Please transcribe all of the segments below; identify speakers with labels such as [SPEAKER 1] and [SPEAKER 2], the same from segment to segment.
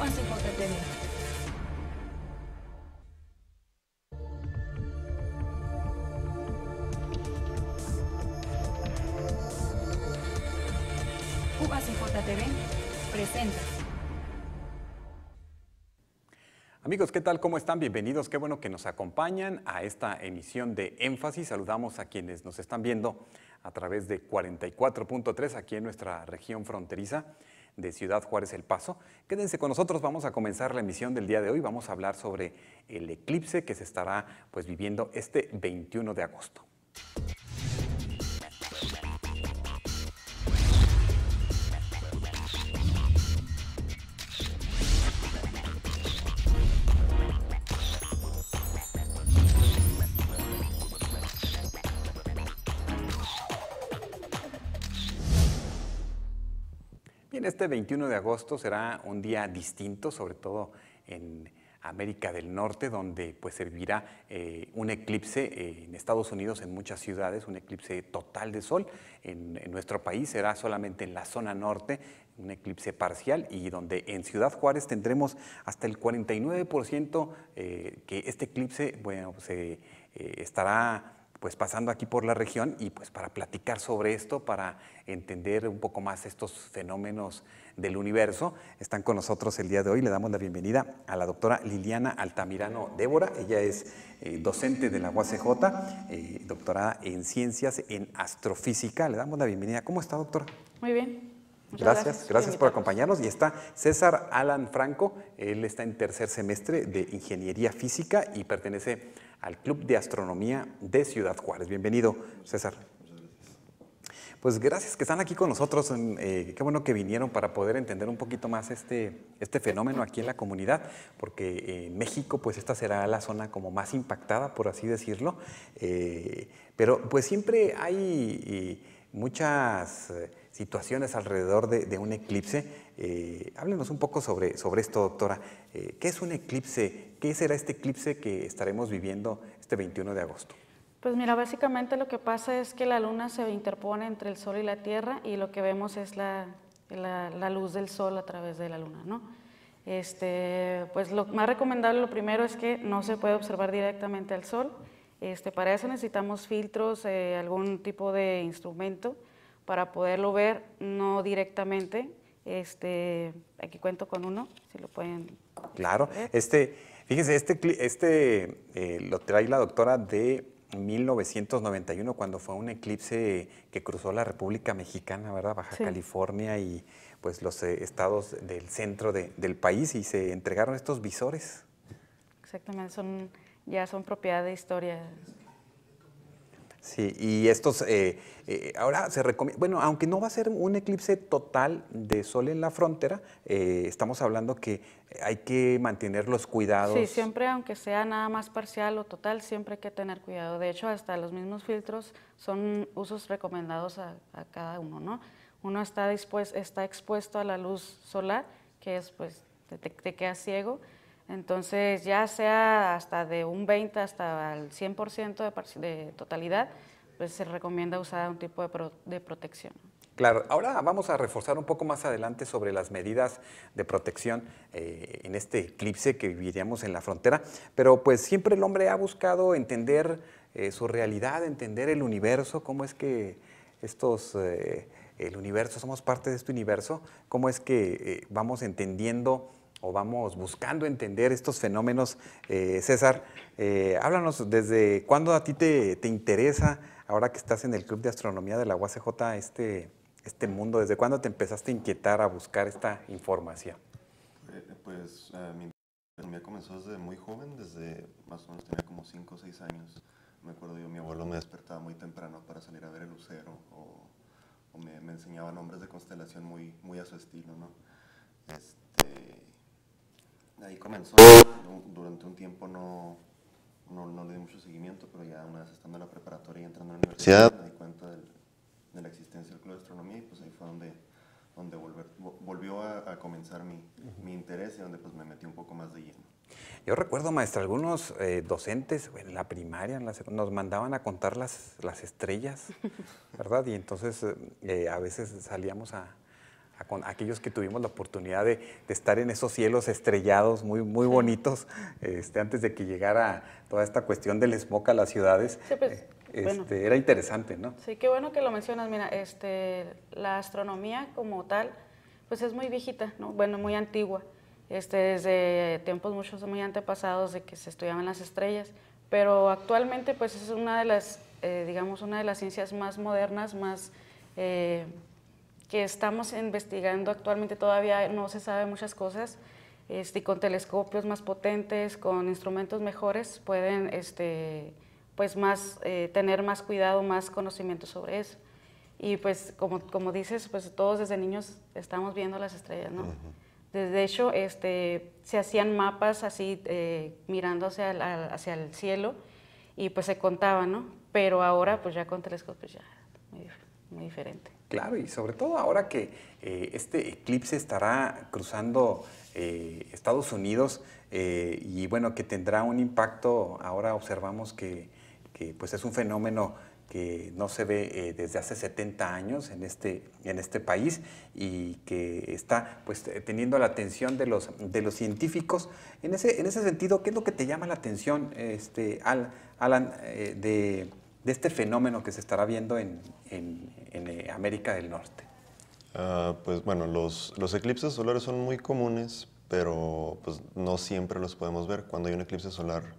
[SPEAKER 1] ACJTV. UACJTV presenta.
[SPEAKER 2] Amigos, ¿qué tal? ¿Cómo están? Bienvenidos. Qué bueno que nos acompañan a esta emisión de Énfasis. Saludamos a quienes nos están viendo a través de 44.3 aquí en nuestra región fronteriza de Ciudad Juárez El Paso. Quédense con nosotros, vamos a comenzar la emisión del día de hoy, vamos a hablar sobre el eclipse que se estará pues, viviendo este 21 de agosto. este 21 de agosto será un día distinto, sobre todo en América del Norte, donde pues servirá eh, un eclipse eh, en Estados Unidos, en muchas ciudades, un eclipse total de sol. En, nuestro país será solamente en la zona norte un eclipse parcial y donde en Ciudad Juárez tendremos hasta el 49% eh, que este eclipse bueno, pues, se estará pues pasando aquí por la región y pues para platicar sobre esto, para entender un poco más estos fenómenos del universo. Están con nosotros el día de hoy, le damos la bienvenida a la doctora Liliana Altamirano Débora, ella es eh, docente de la UACJ, eh, doctorada en ciencias en astrofísica. Le damos la bienvenida. ¿Cómo está,
[SPEAKER 1] doctora? Muy bien. Gracias, gracias, por
[SPEAKER 2] acompañarnos. Y está César Alan Franco, él está en tercer semestre de Ingeniería Física y pertenece al Club de Astronomía de Ciudad Juárez. Bienvenido, César. Pues gracias que están aquí con nosotros. Eh, qué bueno que vinieron para poder entender un poquito más este, este fenómeno aquí en la comunidad, porque en México, pues esta será la zona como más impactada, por así decirlo. Eh, pero pues siempre hay eh, muchas situaciones alrededor de, un eclipse. Eh, háblenos un poco sobre, sobre esto, doctora. Eh, ¿Qué es un eclipse? ¿Qué será este eclipse que estaremos viviendo este 21 de agosto?
[SPEAKER 1] Pues mira, básicamente lo que pasa es que la luna se interpone entre el sol y la tierra y lo que vemos es la, la, luz del sol a través de la luna, ¿no? Este, pues lo más recomendable, lo primero es que no se puede observar directamente al sol. Este, para eso necesitamos filtros, eh, algún tipo de instrumento para poderlo ver, no directamente. Este, aquí cuento con uno, si lo pueden. Claro,
[SPEAKER 2] este, fíjense, este, este eh, lo trae la doctora de 1991, cuando fue un eclipse que cruzó la República Mexicana, ¿verdad? Baja California y pues los eh, estados del centro del país y se entregaron estos visores.
[SPEAKER 1] Exactamente, son, ya son propiedad de historia
[SPEAKER 2] Sí, y estos, eh, eh, ahora se recomienda, bueno, aunque no va a ser un eclipse total de sol en la frontera, eh, estamos hablando que hay que mantener los cuidados. Sí,
[SPEAKER 1] siempre, aunque sea nada más parcial o total, siempre hay que tener cuidado. De hecho, hasta los mismos filtros son usos recomendados a, cada uno, ¿no? Uno está, expuesto a la luz solar, que es, pues, te, te quedas ciego, entonces, ya sea hasta de un 20 hasta el 100% de, totalidad, pues se recomienda usar un tipo de, protección.
[SPEAKER 2] Claro, ahora vamos a reforzar un poco más adelante sobre las medidas de protección eh, en este eclipse que viviríamos en la frontera, pero pues siempre el hombre ha buscado entender eh, su realidad, entender el universo, cómo es que estos, eh, el universo, somos parte de este universo, cómo es que vamos entendiendo o vamos buscando entender estos fenómenos. Eh, César, eh, háblanos desde cuándo a ti te, interesa, ahora que estás en el Club de Astronomía de la UACJ, este, este mundo, desde cuándo te empezaste a inquietar a buscar esta información.
[SPEAKER 3] Eh, pues mi astronomía comenzó desde muy joven, desde más o menos tenía como 5 o 6 años. Me acuerdo yo, mi abuelo me despertaba muy temprano para salir a ver el lucero o, me, enseñaba nombres de constelación muy, muy a su estilo, ¿no? Este, Ahí comenzó, durante un tiempo no, no, le di mucho seguimiento, pero ya una vez estando en la preparatoria y entrando a la universidad me di cuenta de la existencia del Club de Astronomía y pues ahí fue donde, donde volvió a, comenzar mi, mi, interés y donde pues me metí un poco más de lleno.
[SPEAKER 2] Yo recuerdo, maestra, algunos eh, docentes en la primaria, nos mandaban a contar las, las estrellas, ¿verdad? Y entonces eh, a veces salíamos a, aquellos que tuvimos la oportunidad de, estar en esos cielos estrellados muy, muy bonitos este, antes de que llegara toda esta cuestión del smog a las ciudades. Pues, eh, este, era interesante, ¿no?
[SPEAKER 1] Sí, qué bueno que lo mencionas. Mira, este, la astronomía como tal, pues es muy viejita, ¿no? Bueno, muy antigua. Este, desde tiempos muchos muy antepasados de que se estudiaban las estrellas, pero actualmente pues es una de las, eh, digamos, una de las ciencias más modernas, más eh, que estamos investigando actualmente, todavía no se sabe muchas cosas, este, con telescopios más potentes, con instrumentos mejores, pueden este, pues más, eh, tener más cuidado, más conocimiento sobre eso. Y pues como, como dices, pues todos desde niños estamos viendo las estrellas, ¿no? desde hecho, este, se hacían mapas así eh, mirando hacia el, hacia el cielo y pues se contaban, ¿no? Pero ahora pues ya con telescopios ya muy diferente.
[SPEAKER 2] Claro, y sobre todo ahora que eh, este eclipse estará cruzando eh, Estados Unidos eh, y bueno, que tendrá un impacto, ahora observamos que, pues es un fenómeno que no se ve desde hace 70 años en este, en este país y que está pues, teniendo la atención de los, de los científicos. En ese, en ese sentido, ¿qué es lo que te llama la atención, este, Alan, de, de este fenómeno que se estará viendo en, eh, América del Norte?
[SPEAKER 3] Ah, pues bueno, los, eclipses solares son muy comunes, pero pues, no siempre los podemos ver. Cuando hay un eclipse solar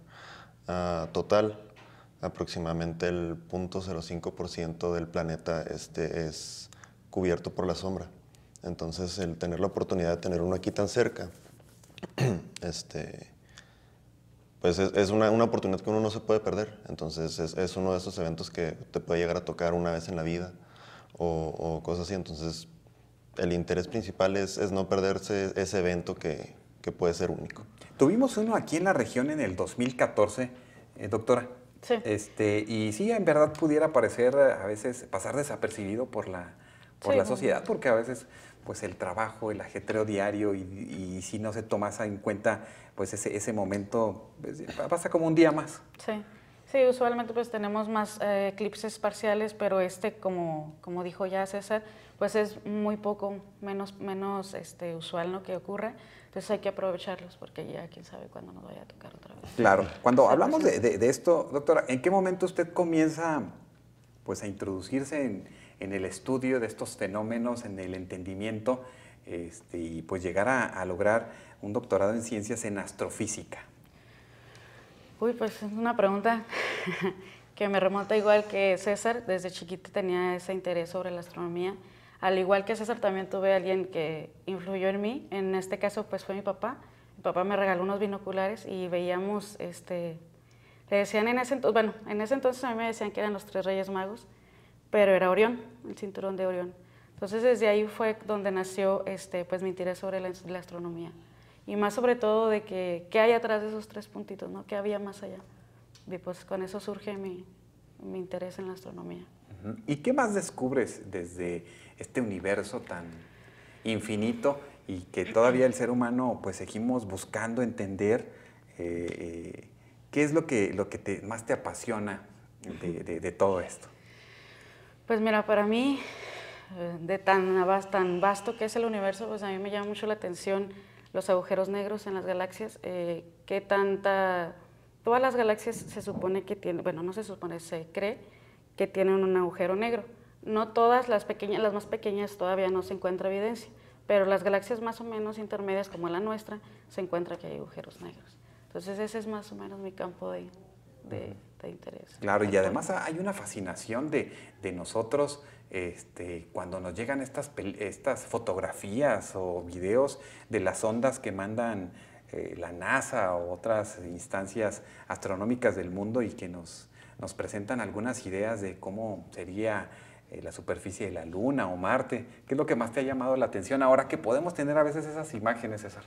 [SPEAKER 3] ah, total, aproximadamente el 0.05% del planeta este, es cubierto por la sombra. Entonces, el tener la oportunidad de tener uno aquí tan cerca, este, pues es, una, oportunidad que uno no se puede perder. Entonces es, uno de esos eventos que te puede llegar a tocar una vez en la vida o, cosas así. Entonces el interés principal es, no perderse ese evento que, puede ser único. Tuvimos uno aquí en la región en el 2014, eh, doctora.
[SPEAKER 1] Sí.
[SPEAKER 2] Este, y sí, en verdad pudiera parecer eh, a veces pasar desapercibido por la, por la sociedad, porque a veces pues el trabajo, el ajetreo diario y, si no se tomas en cuenta pues ese, ese momento, pues, pasa como un día más.
[SPEAKER 1] Sí. usualmente pues tenemos más eh, eclipses parciales, pero este, como, como dijo ya César, pues es muy poco, menos, menos este, usual lo que ocurre. Entonces hay que aprovecharlos porque ya quién sabe cuándo nos vaya a tocar otra
[SPEAKER 2] vez. Claro, cuando hablamos de, de esto, doctora, ¿en qué momento usted comienza pues a introducirse en en el estudio de estos fenómenos, en el entendimiento este, y pues llegar a, lograr un doctorado en ciencias en astrofísica?
[SPEAKER 1] Uy, pues es una pregunta que me remonta igual que César. Desde chiquito tenía ese interés sobre la astronomía. Al igual que César, también tuve alguien que influyó en mí. En este caso, pues fue mi papá. Mi papá me regaló unos binoculares y veíamos, este, le decían en ese entonces, bueno, en ese entonces a mí me decían que eran los tres reyes magos pero era Orión, el cinturón de Orión. Entonces desde ahí fue donde nació este, pues, mi interés sobre la, astronomía y más sobre todo de que qué hay atrás de esos tres puntitos, ¿no? ¿Qué había más allá? Y pues con eso surge mi, interés en la astronomía.
[SPEAKER 2] ¿Y qué más descubres desde este universo tan infinito y que todavía el ser humano pues seguimos buscando entender eh, eh, qué es lo que, lo que más te apasiona de todo esto?
[SPEAKER 1] Pues mira, para mí, eh, de tan, tan vasto que es el universo, pues a mí me llama mucho la atención los agujeros negros en las galaxias, eh, qué tanta... Todas las galaxias se supone que tienen, bueno, no se supone, se cree que tienen un agujero negro. No todas, las, pequeñas, las más pequeñas todavía no se encuentra evidencia, pero las galaxias más o menos intermedias como la nuestra, se encuentra que hay agujeros negros. Entonces ese es más o menos mi campo de, de
[SPEAKER 2] Claro, y además hay una fascinación de, nosotros este, cuando nos llegan estas, estas fotografías o videos de las ondas que mandan eh, la NASA o otras instancias astronómicas del mundo y que nos, nos presentan algunas ideas de cómo sería eh, la superficie de la Luna o Marte. ¿Qué es lo que más te ha llamado la atención ahora que podemos tener a veces esas imágenes, César?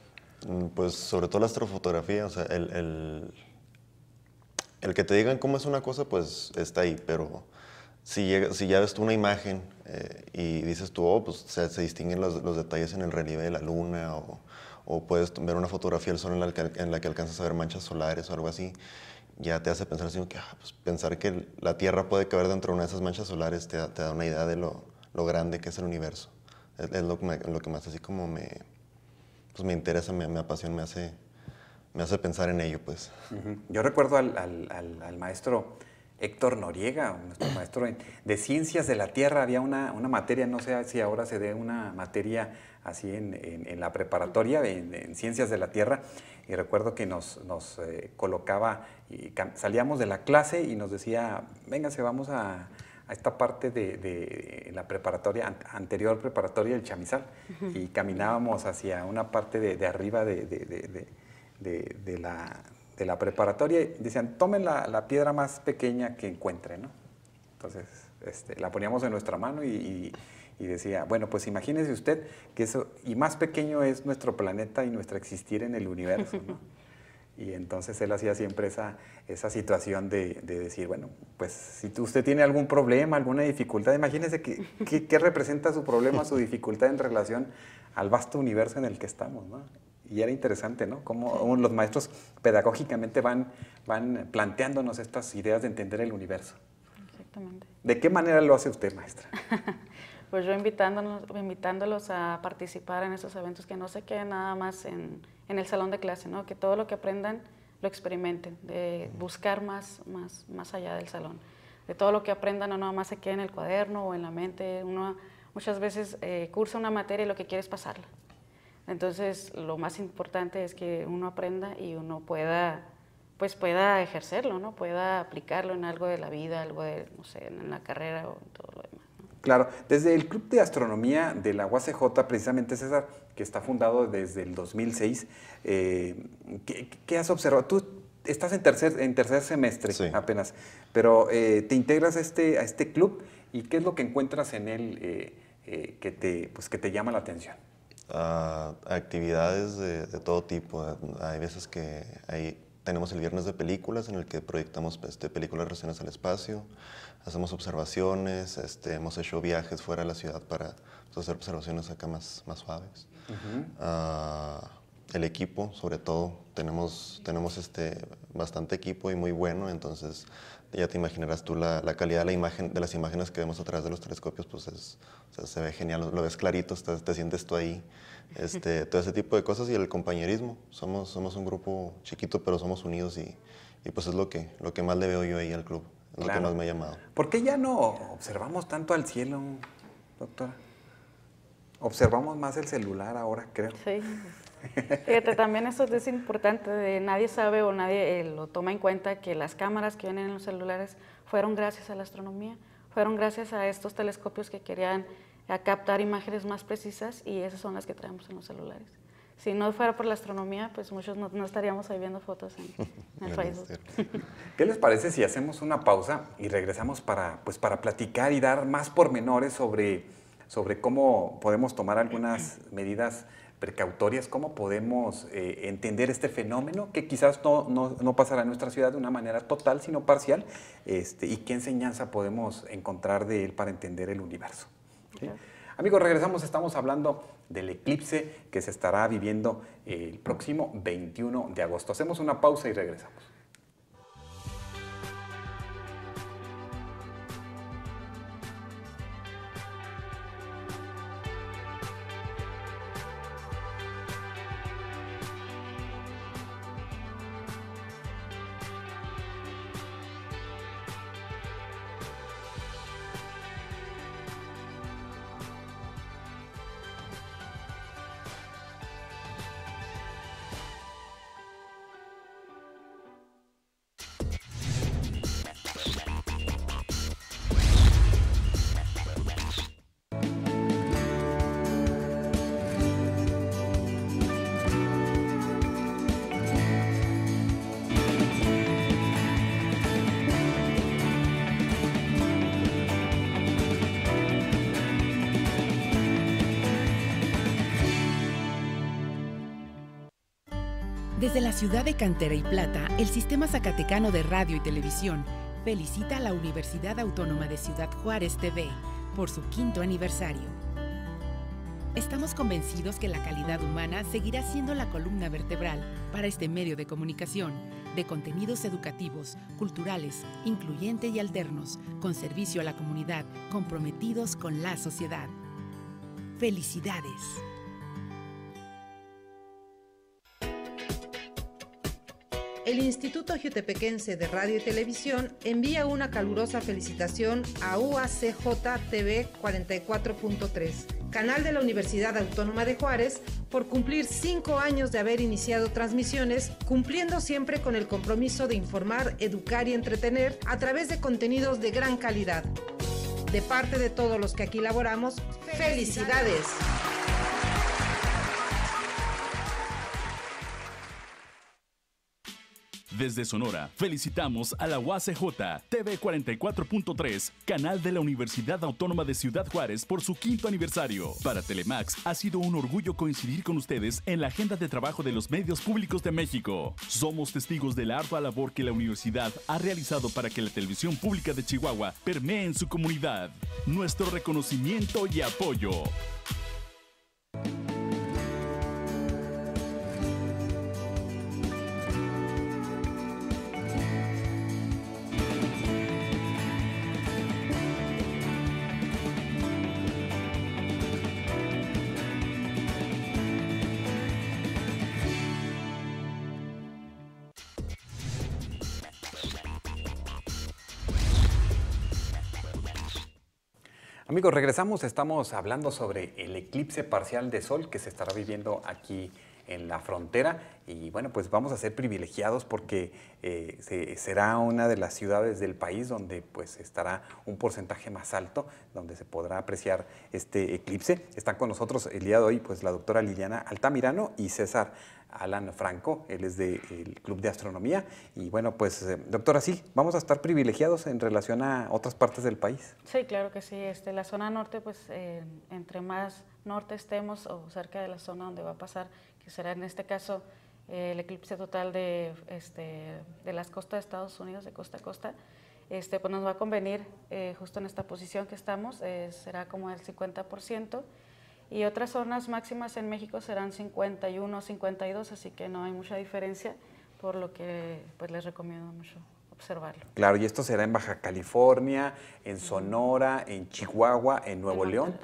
[SPEAKER 3] Mm, pues sobre todo la astrofotografía, o sea, el, el que te digan cómo es una cosa, pues está ahí, pero si, si ya ves tú una imagen eh, y dices tú, oh, pues se, distinguen los, detalles en el relieve de la luna o, puedes ver una fotografía del sol en la, que alcanzas a ver manchas solares o algo así, ya te hace pensar, sino que ah, pues, pensar que la Tierra puede caber dentro de una de esas manchas solares te, da una idea de lo, grande que es el universo. Es, lo, que más así como me, pues, me interesa, me, me apasiona, me hace me hace pensar en ello, pues.
[SPEAKER 2] Yo recuerdo al, al, maestro Héctor Noriega, nuestro maestro de Ciencias de la Tierra, había una, una materia, no sé si ahora se dé una materia así en, la preparatoria, en, Ciencias de la Tierra, y recuerdo que nos, nos eh, colocaba, y salíamos de la clase y nos decía, véngase, vamos a, esta parte de, la preparatoria, anterior preparatoria el Chamizal, y caminábamos hacia una parte de, arriba de de, la, preparatoria, y decían, tomen la, piedra más pequeña que encuentren, ¿no? Entonces, este, la poníamos en nuestra mano y, decía, bueno, pues imagínese usted que eso, y más pequeño es nuestro planeta y nuestro existir en el universo, ¿no? Y entonces él hacía siempre esa, situación de, decir, bueno, pues si usted tiene algún problema, alguna dificultad, imagínese qué representa su problema, su dificultad en relación al vasto universo en el que estamos, ¿no? Y era interesante, ¿no? Cómo los maestros pedagógicamente van, van planteándonos estas ideas de entender el universo. Exactamente. ¿De qué manera lo hace usted, maestra?
[SPEAKER 1] pues yo invitándolos a participar en esos eventos, que no se queden nada más en, el salón de clase, ¿no? que todo lo que aprendan lo experimenten, de buscar más, más, más allá del salón. De todo lo que aprendan, no nada más se quede en el cuaderno o en la mente. Uno muchas veces eh, cursa una materia y lo que quiere es pasarla. Entonces, lo más importante es que uno aprenda y uno pueda, pues pueda ejercerlo, ¿no? Pueda aplicarlo en algo de la vida, algo de, no sé, en la carrera o en todo lo demás.
[SPEAKER 2] Claro, desde el Club de Astronomía de la UACJ, precisamente César, que está fundado desde el 2006, eh, ¿qué, has observado? Tú estás en tercer, en tercer semestre apenas, pero eh, te integras a este, a este club y ¿qué es lo que encuentras en él eh, que, te, pues, que te llama la atención?
[SPEAKER 3] actividades de, todo tipo. Hay veces que tenemos el viernes de películas en el que proyectamos este, películas relacionadas al espacio, hacemos observaciones, este, hemos hecho viajes fuera de la ciudad para hacer observaciones acá más, más suaves. Ah, el equipo, sobre todo, tenemos, tenemos este, bastante equipo y muy bueno, entonces ya te imaginarás tú la, la, calidad de, la imagen, de las imágenes que vemos a través de los telescopios, pues es, se ve genial, lo ves clarito, te sientes tú ahí, este, todo ese tipo de cosas y el compañerismo. Somos, somos un grupo chiquito, pero somos unidos y, y pues es lo que, lo que más le veo yo ahí al club, lo que más me ha llamado.
[SPEAKER 2] ¿Por qué ya no observamos tanto al cielo, doctora? Observamos más el celular ahora, creo.
[SPEAKER 1] Sí. Fíjate, también eso es importante, nadie sabe o nadie eh, lo toma en cuenta que las cámaras que vienen en los celulares fueron gracias a la astronomía, fueron gracias a estos telescopios que querían eh, captar imágenes más precisas y esas son las que traemos en los celulares. Si no fuera por la astronomía, pues muchos no, estaríamos ahí viendo fotos en, el Facebook.
[SPEAKER 2] ¿Qué les parece si hacemos una pausa y regresamos para, pues, para platicar y dar más pormenores sobre, sobre cómo podemos tomar algunas medidas precautorias, ¿cómo podemos eh, entender este fenómeno que quizás no, pasará en nuestra ciudad de una manera total, sino parcial? Este, ¿Y qué enseñanza podemos encontrar de él para entender el universo? Amigos, regresamos, estamos hablando del eclipse que se estará viviendo el próximo 21 de agosto. Hacemos una pausa y regresamos.
[SPEAKER 1] Desde la ciudad de Cantera y Plata, el Sistema Zacatecano de Radio y Televisión felicita a la Universidad Autónoma de Ciudad Juárez TV por su quinto aniversario. Estamos convencidos que la calidad humana seguirá siendo la columna vertebral para este medio de comunicación, de contenidos educativos, culturales, incluyentes y alternos, con servicio a la comunidad, comprometidos con la sociedad. ¡Felicidades! el Instituto Jutepequense de Radio y Televisión envía una calurosa felicitación a UACJ TV 44.3, canal de la Universidad Autónoma de Juárez, por cumplir cinco años de haber iniciado transmisiones, cumpliendo siempre con el compromiso de informar, educar y entretener a través de contenidos de gran calidad. De parte de todos los que aquí laboramos, ¡Felicidades!
[SPEAKER 2] Desde Sonora, felicitamos a la UACJ TV 44.3, canal de la Universidad Autónoma de Ciudad Juárez por su quinto aniversario. Para Telemax ha sido un orgullo coincidir con ustedes en la agenda de trabajo de los medios públicos de México. Somos testigos de la ardua labor que la universidad ha realizado para que la televisión pública de Chihuahua permee en su comunidad. Nuestro reconocimiento y apoyo. Amigos, regresamos. Estamos hablando sobre el eclipse parcial de sol que se estará viviendo aquí en la frontera y bueno, pues vamos a ser privilegiados porque eh, será una de las ciudades del país donde pues estará un porcentaje más alto, donde se podrá apreciar este eclipse. Están con nosotros el día de hoy pues la doctora Liliana Altamirano y César Alan Franco, él es del Club de Astronomía. Y bueno, pues eh, doctora, sí, vamos a estar privilegiados en relación a otras partes del país.
[SPEAKER 1] Sí, claro que sí. Este, la zona norte, pues entre más norte estemos o cerca de la zona donde va a pasar, que será en este caso eh, el eclipse total de, este, de las costas de Estados Unidos, de costa a costa, este, pues nos va a convenir eh, justo en esta posición que estamos, será como el 50% y otras zonas máximas en México serán 51 52, así que no hay mucha diferencia, por lo que pues les recomiendo mucho observarlo.
[SPEAKER 2] Claro, y esto será en Baja California, en Sonora, en Chihuahua, en Nuevo León,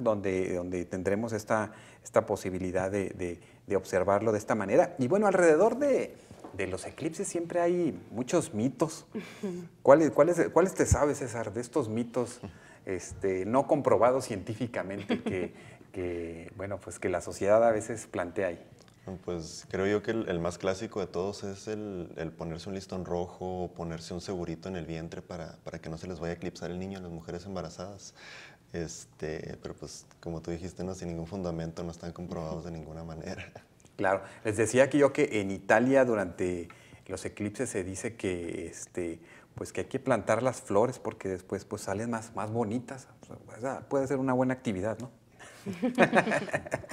[SPEAKER 2] donde, donde tendremos esta, esta posibilidad de, de, observarlo de esta manera. Y bueno, alrededor de, de los eclipses siempre hay muchos mitos. ¿Cuáles, cuáles, cuáles te sabes, César, de estos mitos? Este, no comprobado científicamente
[SPEAKER 3] que, bueno, pues que la sociedad a veces plantea ahí? Pues creo yo que el, más clásico de todos es el, ponerse un listón rojo o ponerse un segurito en el vientre para, que no se les vaya a eclipsar el niño a las mujeres embarazadas. Este, pero pues como tú dijiste, no sin ningún fundamento, no están comprobados de ninguna manera.
[SPEAKER 2] Claro, les decía que yo que en Italia durante los eclipses se dice que este, pues que hay que plantar las flores porque después pues salen más, más bonitas. puede ser una buena actividad, ¿no?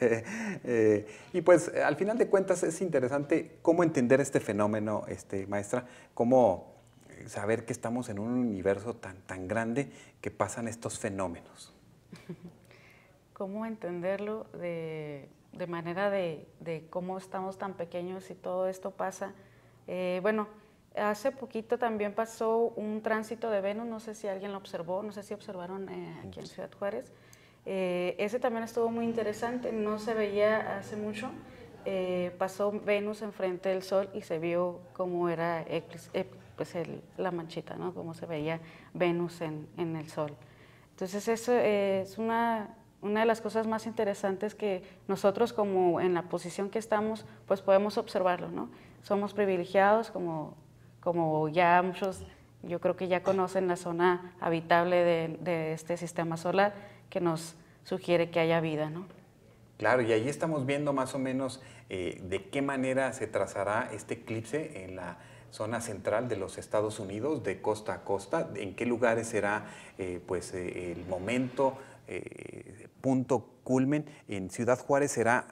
[SPEAKER 2] Eh, eh, y pues al final de cuentas es interesante cómo entender este fenómeno, este, maestra, cómo saber que estamos en un universo tan, tan grande que pasan estos fenómenos.
[SPEAKER 1] ¿Cómo entenderlo de, manera de, cómo estamos tan pequeños y todo esto pasa? Eh, bueno, Hace poquito también pasó un tránsito de Venus, no sé si alguien lo observó, no sé si observaron eh, aquí en Ciudad Juárez. Eh, ese también estuvo muy interesante, no se veía hace mucho. Eh, pasó Venus enfrente del Sol y se vio cómo era pues la manchita, ¿no? cómo se veía Venus en, el Sol. Entonces eso es una, una de las cosas más interesantes que nosotros como en la posición que estamos, pues podemos observarlo. ¿no? Somos privilegiados como como ya muchos, yo creo que ya conocen la zona habitable de, este sistema solar que nos sugiere que haya vida, ¿no?
[SPEAKER 2] Claro, y ahí estamos viendo más o menos eh, de qué manera se trazará este eclipse en la zona central de los Estados Unidos, de costa a costa, en qué lugares será eh, pues, eh, el momento, punto culmen. En Ciudad Juárez será,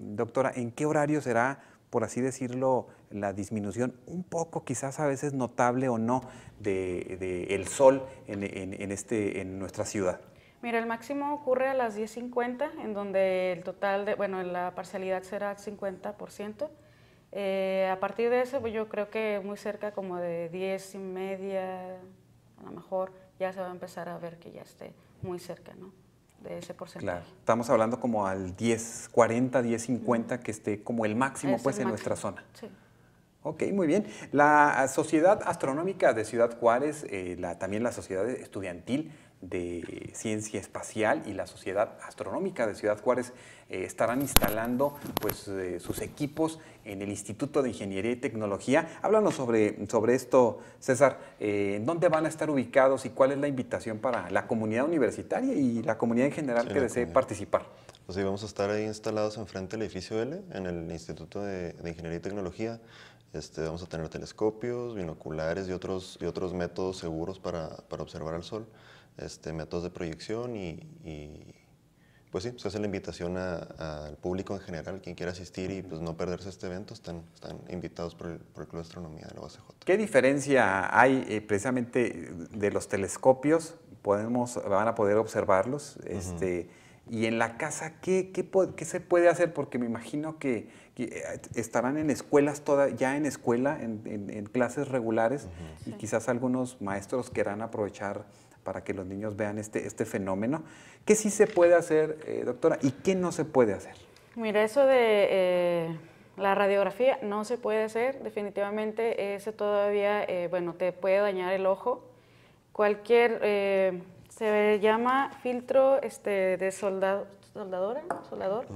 [SPEAKER 2] doctora, ¿en qué horario será por así decirlo, la disminución un poco quizás a veces notable o no del de, el sol en, este, en, nuestra ciudad?
[SPEAKER 1] Mira, el máximo ocurre a las 10.50, en donde el total de, bueno, la parcialidad será 50%. Eh, a partir de eso, pues, yo creo que muy cerca como de 10 y media, a lo mejor ya se va a empezar a ver que ya esté muy cerca, ¿no? de ese porcentaje.
[SPEAKER 2] Claro. Estamos hablando como al 10, 40, 10, 50, que esté como el máximo pues en nuestra zona. Sí. Ok, muy bien. La Sociedad Astronómica de Ciudad Juárez, eh, la, también la Sociedad Estudiantil, de Ciencia Espacial y la Sociedad Astronómica de Ciudad Juárez eh, estarán instalando pues, eh, sus equipos en el Instituto de Ingeniería y Tecnología. Háblanos sobre, esto, César. Eh, ¿Dónde van a estar ubicados y cuál es la invitación para la comunidad universitaria y la comunidad en general que desee
[SPEAKER 3] participar? Pues sí, vamos a estar ahí instalados enfrente del edificio L, en el Instituto de, Ingeniería y Tecnología. Este, vamos a tener telescopios, binoculares y otros, y otros métodos seguros para, para observar al Sol. Este, métodos de proyección y, pues sí, se hace la invitación al público en general, quien quiera asistir y pues no perderse este evento, están, están invitados por el, por el Club de Astronomía de la UACJ.
[SPEAKER 2] ¿Qué diferencia hay eh, precisamente de los telescopios? Podemos, van a poder observarlos. Este, y en la casa, ¿qué, qué, qué se puede hacer? Porque me imagino que, eh, estarán en escuelas, toda, ya en escuela, en, clases regulares, y quizás algunos maestros querrán aprovechar para que los niños vean este, este, fenómeno. ¿Qué sí se puede hacer, eh, doctora, y qué no se puede hacer?
[SPEAKER 1] Mira, eso de eh, la radiografía no se puede hacer, definitivamente ese todavía, eh, bueno, te puede dañar el ojo. Cualquier, se llama filtro este, de soldadora, soldador,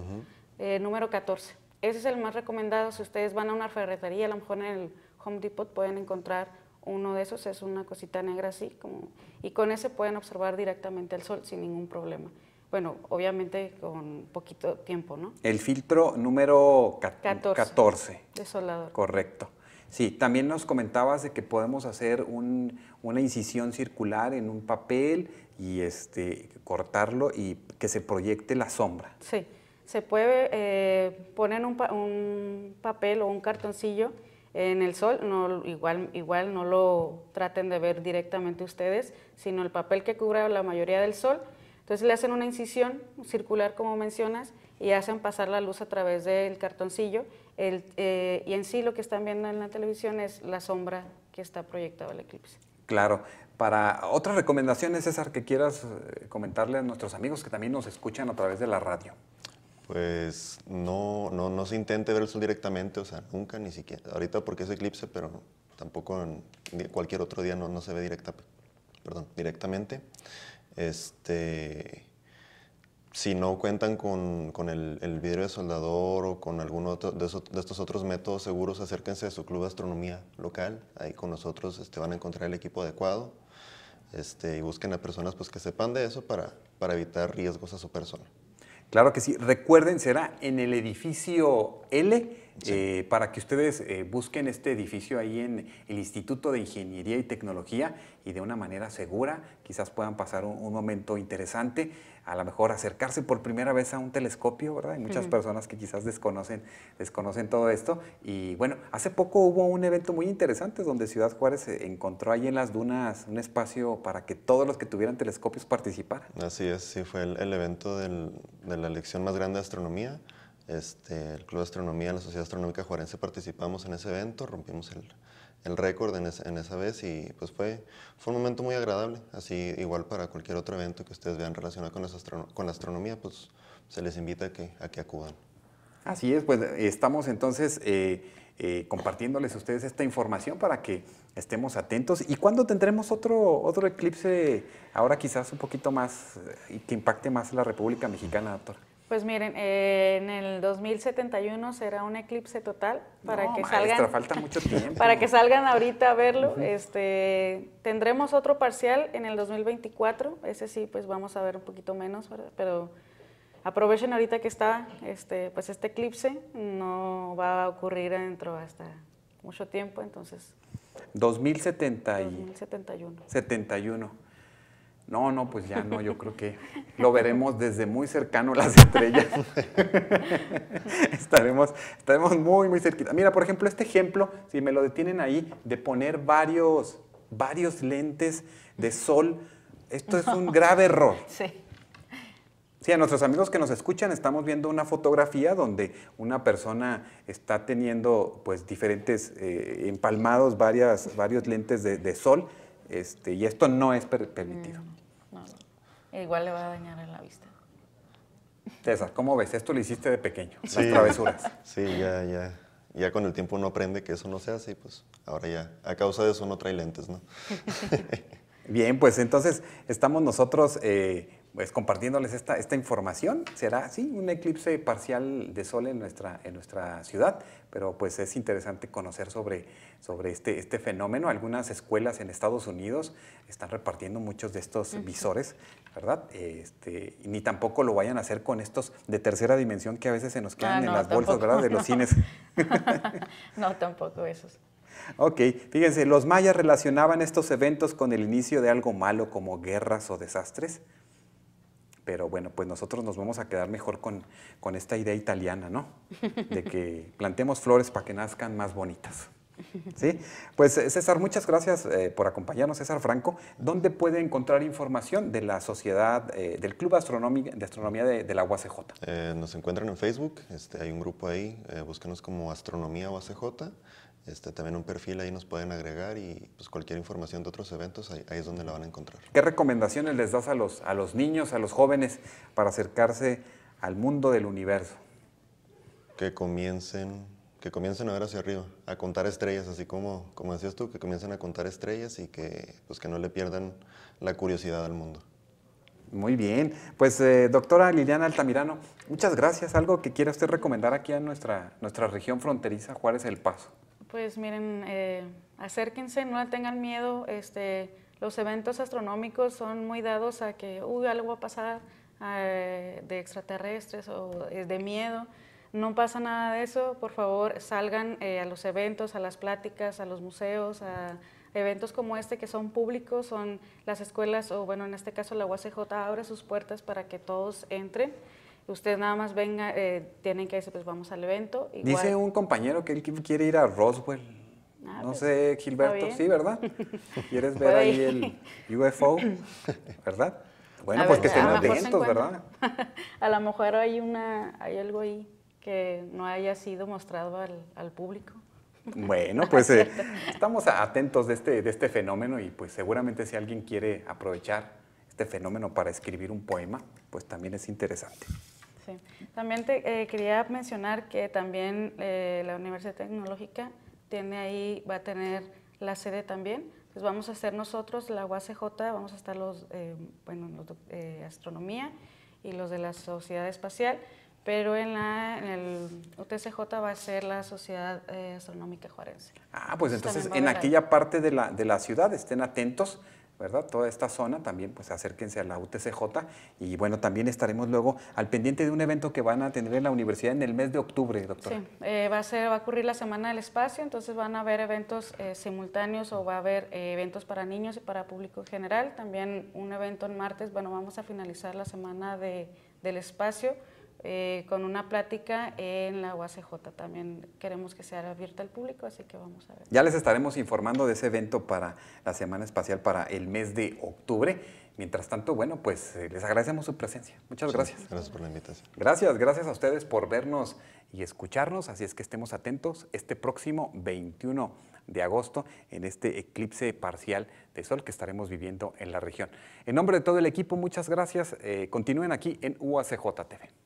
[SPEAKER 1] número 14. Ese es el más recomendado. Si ustedes van a una ferretería, a lo mejor en el Home Depot pueden encontrar uno de esos es una cosita negra así, como, y con ese pueden observar directamente el sol sin ningún problema. Bueno, obviamente con poquito tiempo, ¿no?
[SPEAKER 2] El filtro número 14. Desolador. Correcto. Sí, también nos comentabas de que podemos hacer un, una incisión circular en un papel y este, cortarlo y que se proyecte la sombra.
[SPEAKER 1] Sí, se puede eh, poner un, un papel o un cartoncillo en el sol, igual, igual no lo traten de ver directamente ustedes, sino el papel que cubre la mayoría del sol. Entonces le hacen una incisión circular, como mencionas, y hacen pasar la luz a través del cartoncillo. Eh, y en sí lo que están viendo en la televisión es la sombra que está proyectada al eclipse.
[SPEAKER 2] Claro. Para otras recomendaciones, César, que quieras eh, comentarle a nuestros amigos que también nos escuchan a través de la radio.
[SPEAKER 3] Pues no, no, no se intente ver el sol directamente, o sea, nunca, ni siquiera. Ahorita porque es eclipse, pero tampoco en cualquier otro día no, se ve directa, directamente. Este, si no cuentan con, el, vidrio de soldador o con alguno de, estos otros métodos seguros, acérquense a su club de astronomía local. Ahí con nosotros este, van a encontrar el equipo adecuado. Este, y busquen a personas pues, que sepan de eso para, para evitar riesgos a su persona. Claro que sí. Recuerden, será en el edificio L eh,
[SPEAKER 2] para que ustedes eh, busquen este edificio ahí en el Instituto de Ingeniería y Tecnología y de una manera segura quizás puedan pasar un, momento interesante, a lo mejor acercarse por primera vez a un telescopio, ¿verdad? Hay muchas personas que quizás desconocen, desconocen todo esto. Y bueno, hace poco hubo un evento muy interesante donde Ciudad Juárez encontró ahí en las dunas un espacio para que todos los que tuvieran telescopios participaran.
[SPEAKER 3] Así es, sí, fue el, evento de la lección más grande de astronomía. Este, el Club de Astronomía, la Sociedad Astronómica Juarense participamos en ese evento, rompimos el, récord en, esa vez y pues fue, fue un momento muy agradable, así igual para cualquier otro evento que ustedes vean relacionado con, con la astronomía, pues se les invita a que, a acudan.
[SPEAKER 2] Así es, pues estamos entonces eh, eh, compartiéndoles a ustedes esta información para que estemos atentos. ¿Y cuándo tendremos otro, otro eclipse, ahora quizás un poquito más, eh, y que impacte más la República Mexicana, doctor?
[SPEAKER 1] Pues miren, eh, en el 2071 será un eclipse total para que salgan. falta mucho tiempo. Para que salgan ahorita a verlo. Este, tendremos otro parcial en el 2024. Ese sí, pues vamos a ver un poquito menos, pero aprovechen ahorita que está, este, pues este eclipse no va a ocurrir dentro hasta mucho tiempo, entonces.
[SPEAKER 2] 2070 y
[SPEAKER 1] 2071.
[SPEAKER 2] 71. No, no, pues ya no, yo creo que lo veremos desde muy cercano las estrellas. estaremos, muy, muy cerquita. Mira, por ejemplo, este ejemplo, si me lo detienen ahí, de poner varios, varios lentes de sol, esto es un grave error. Sí. Sí, a nuestros amigos que nos escuchan estamos viendo una fotografía donde una persona está teniendo pues diferentes eh, empalmados, varios lentes de, sol este, y esto no es permitido.
[SPEAKER 1] Mm, e igual le va a dañar la vista.
[SPEAKER 2] César, ¿cómo ves? Esto lo hiciste de pequeño, las travesuras.
[SPEAKER 3] Sí, ya, ya. Ya con el tiempo uno aprende que eso no se hace y pues ahora ya, a causa de eso no trae lentes, ¿no? Bien, pues entonces estamos nosotros eh, pues, compartiéndoles esta, información.
[SPEAKER 2] Será, sí, un eclipse parcial de sol en nuestra, en nuestra ciudad, pero pues es interesante conocer sobre, sobre este, este fenómeno. Algunas escuelas en Estados Unidos están repartiendo muchos de estos visores, ¿verdad? Este, ni tampoco lo vayan a hacer con estos de tercera dimensión que a veces se nos quedan ah, en las bolsas, ¿verdad? De los cines.
[SPEAKER 1] no, tampoco esos.
[SPEAKER 2] Ok, fíjense, los mayas relacionaban estos eventos con el inicio de algo malo como guerras o desastres. Pero bueno, pues nosotros nos vamos a quedar mejor con, esta idea italiana, ¿no? De que plantemos flores para que nazcan más bonitas. ¿Sí? Pues eh, César, muchas gracias eh, por acompañarnos, César Franco. ¿Dónde puede encontrar información de la sociedad, eh, del Club de Astronomía de, la UACJ?
[SPEAKER 3] nos encuentran en Facebook, este, hay un grupo ahí, búsquenos como Astronomía UACJ. Este, también un perfil ahí nos pueden agregar y pues, cualquier información de otros eventos ahí, es donde la van a encontrar.
[SPEAKER 2] ¿Qué recomendaciones les das a los, a los niños, a los jóvenes para acercarse
[SPEAKER 3] al mundo del universo? Que comiencen, que comiencen a ver hacia arriba, a contar estrellas, así como, como decías tú, que comiencen a contar estrellas y que, pues, que no le pierdan la curiosidad al mundo. Muy bien. Pues eh, doctora Liliana
[SPEAKER 2] Altamirano, muchas gracias. ¿Algo que quiera usted recomendar aquí a nuestra, nuestra región fronteriza, ¿cuál es El Paso?
[SPEAKER 1] Pues miren, eh, acérquense, no tengan miedo. Este, los eventos astronómicos son muy dados a que, uy, algo va a pasar eh, de extraterrestres o es de miedo. No pasa nada de eso. Por favor, salgan eh, a los eventos, a las pláticas, a los museos, a eventos como este que son públicos, son las escuelas, o bueno, en este caso la UACJ abre sus puertas para que todos entren. Ustedes nada más venga, eh, tienen que decir, pues vamos al evento. Dice
[SPEAKER 2] un compañero que él quiere ir a Roswell. Ah, no pues, sé, Gilberto, sí, ¿verdad? ¿Quieres ver ahí el UFO? ¿Verdad? Bueno, pues que atentos, ¿verdad?
[SPEAKER 1] a lo mejor hay, una, hay algo ahí que no haya sido mostrado al, público.
[SPEAKER 2] Bueno, pues eh, estamos atentos de este, de este fenómeno y pues seguramente si alguien quiere aprovechar este fenómeno para escribir un poema, pues también es interesante.
[SPEAKER 1] Sí. También te, eh, quería mencionar que también eh, la Universidad Tecnológica tiene ahí, va a tener la sede también. Pues vamos a ser nosotros, la UACJ, vamos a estar los, eh, bueno, los de astronomía y los de la Sociedad Espacial, pero en, la, en el UTCJ va a ser la Sociedad Astronómica Juarense. Ah, pues entonces, en aquella
[SPEAKER 2] parte de la, de la ciudad estén atentos. Toda esta zona también, pues acérquense a la UTCJ y bueno, también estaremos luego al pendiente de un evento que van a tener en la universidad en el mes de octubre, doctor. Sí,
[SPEAKER 1] eh, va, a ser, va a ocurrir la Semana del Espacio, entonces van a haber eventos eh, simultáneos o va a haber eh, eventos para niños y para público en general, también un evento en martes, bueno, vamos a finalizar la Semana del Espacio eh, con una plática en la UACJ. También queremos que sea abierta al público, así que vamos a ver.
[SPEAKER 2] Ya les estaremos informando de ese evento para la Semana Espacial para el mes de octubre. Mientras tanto, bueno, pues eh, les agradecemos su presencia. Muchas gracias. Gracias por la invitación. Gracias, gracias a ustedes por vernos y escucharnos. Así es que estemos atentos este próximo 21 de agosto en este eclipse parcial de sol que estaremos viviendo en la región. En nombre de todo el equipo, muchas gracias. Eh, continúen aquí en UACJ TV.